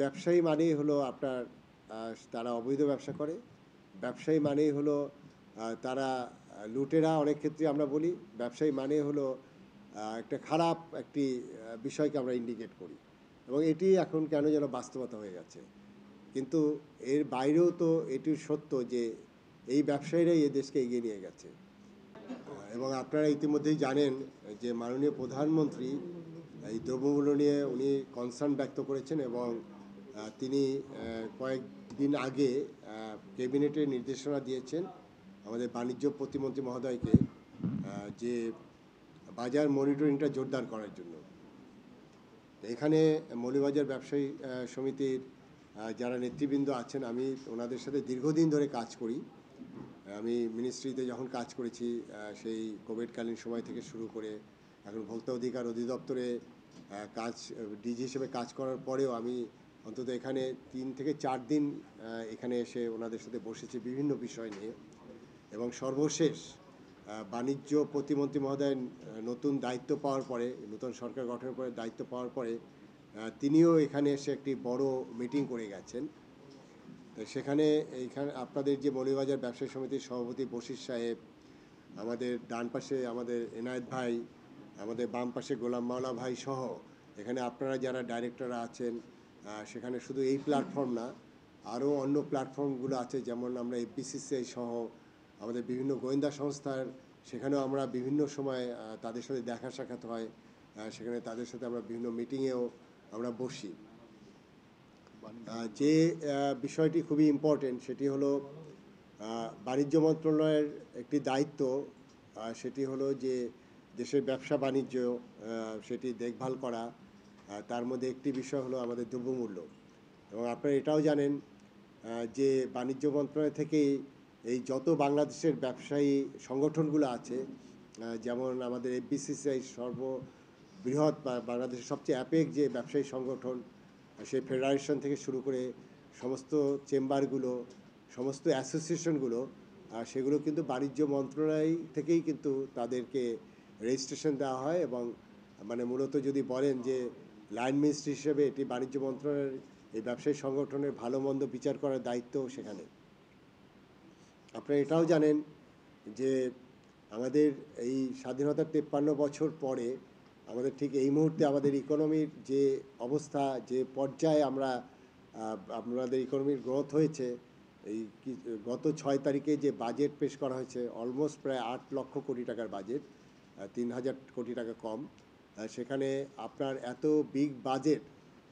ব্যবসায়ী মানেই হলো আপনার তারা অবৈধ ব্যবসা করে ব্যবসায়ী মানেই হলো তারা লুটেরা অনেক ক্ষেত্রে আমরা বলি ব্যবসায়ী মানে হলো একটা খারাপ একটি বিষয়কে আমরা ইন্ডিকেট করি এবং এটি এখন কেন যেন বাস্তবতা হয়ে গেছে কিন্তু এর বাইরেও তো এটি সত্য যে এই ব্যবসায়ীরাই এ দেশকে এগিয়ে নিয়ে গেছে এবং আপনারা ইতিমধ্যেই জানেন যে মাননীয় প্রধানমন্ত্রী এই দ্রব্যমূল্য নিয়ে উনি কনসার্ন ব্যক্ত করেছেন এবং তিনি কয়েকদিন আগে ক্যাবিনেটের নির্দেশনা দিয়েছেন আমাদের বাণিজ্য প্রতিমন্ত্রী মহোদয়কে যে বাজার মনিটরিংটা জোরদার করার জন্য এখানে মৌলিবাজার ব্যবসায়ী সমিতির যারা নেতৃবৃন্দ আছেন আমি ওনাদের সাথে দীর্ঘদিন ধরে কাজ করি আমি মিনিস্ট্রিতে যখন কাজ করেছি সেই কোভিডকালীন সময় থেকে শুরু করে এখন ভোক্তা অধিকার অধিদপ্তরে কাজ ডিজি হিসেবে কাজ করার পরেও আমি অন্তত এখানে তিন থেকে চার দিন এখানে এসে ওনাদের সাথে বসেছে বিভিন্ন বিষয় নিয়ে এবং সর্বশেষ বাণিজ্য প্রতিমন্ত্রী মহোদয় নতুন দায়িত্ব পাওয়ার পরে নতুন সরকার গঠনের পরে দায়িত্ব পাওয়ার পরে তিনিও এখানে এসে একটি বড় মিটিং করে গেছেন তো সেখানে এইখানে আপনাদের যে মৌলিবাজার ব্যবসায়ী সমিতির সভাপতি বশির সাহেব আমাদের ডান পাশে আমাদের এনায়েত ভাই আমাদের বাম পাশে গোলাম মাওলা ভাই সহ এখানে আপনারা যারা ডাইরেক্টররা আছেন সেখানে শুধু এই প্ল্যাটফর্ম না আরও অন্য প্ল্যাটফর্মগুলো আছে যেমন আমরা এফবিসিসিআই সহ আমাদের বিভিন্ন গোয়েন্দা সংস্থার সেখানেও আমরা বিভিন্ন সময় তাদের সাথে দেখা সাক্ষাৎ হয় সেখানে তাদের সাথে আমরা বিভিন্ন মিটিংয়েও আমরা বসি যে বিষয়টি খুবই ইম্পর্টেন্ট সেটি হলো বাণিজ্য মন্ত্রণালয়ের একটি দায়িত্ব সেটি হলো যে দেশের ব্যবসা বাণিজ্য সেটি দেখভাল করা তার মধ্যে একটি বিষয় হলো আমাদের দ্রব্যমূল্য এবং আপনারা এটাও জানেন যে বাণিজ্য মন্ত্রণালয় থেকেই এই যত বাংলাদেশের ব্যবসায়ী সংগঠনগুলো আছে যেমন আমাদের এফবিসিসিআই সর্ববৃহৎ বাংলাদেশের সবচেয়ে অ্যাপেক যে ব্যবসায়ী সংগঠন সেই ফেডারেশন থেকে শুরু করে সমস্ত চেম্বারগুলো সমস্ত অ্যাসোসিয়েশনগুলো সেগুলো কিন্তু বাণিজ্য মন্ত্রণালয় থেকেই কিন্তু তাদেরকে রেজিস্ট্রেশন দেওয়া হয় এবং মানে মূলত যদি বলেন যে লাইন মিনিস্ট্রি হিসেবে এটি বাণিজ্য মন্ত্রণালয়ের এই ব্যবসায়ী সংগঠনের ভালো মন্দ বিচার করার দায়িত্ব সেখানে আপনারা এটাও জানেন যে আমাদের এই স্বাধীনতার তেপ্পান্ন বছর পরে আমাদের ঠিক এই মুহূর্তে আমাদের ইকোনমির যে অবস্থা যে পর্যায়ে আমরা আমাদের ইকোনমির গ্রোথ হয়েছে এই গত ছয় তারিখে যে বাজেট পেশ করা হয়েছে অলমোস্ট প্রায় আট লক্ষ কোটি টাকার বাজেট তিন হাজার কোটি টাকা কম সেখানে আপনার এত বিগ বাজেট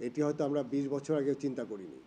এটি হয়তো আমরা বিশ বছর আগে চিন্তা করিনি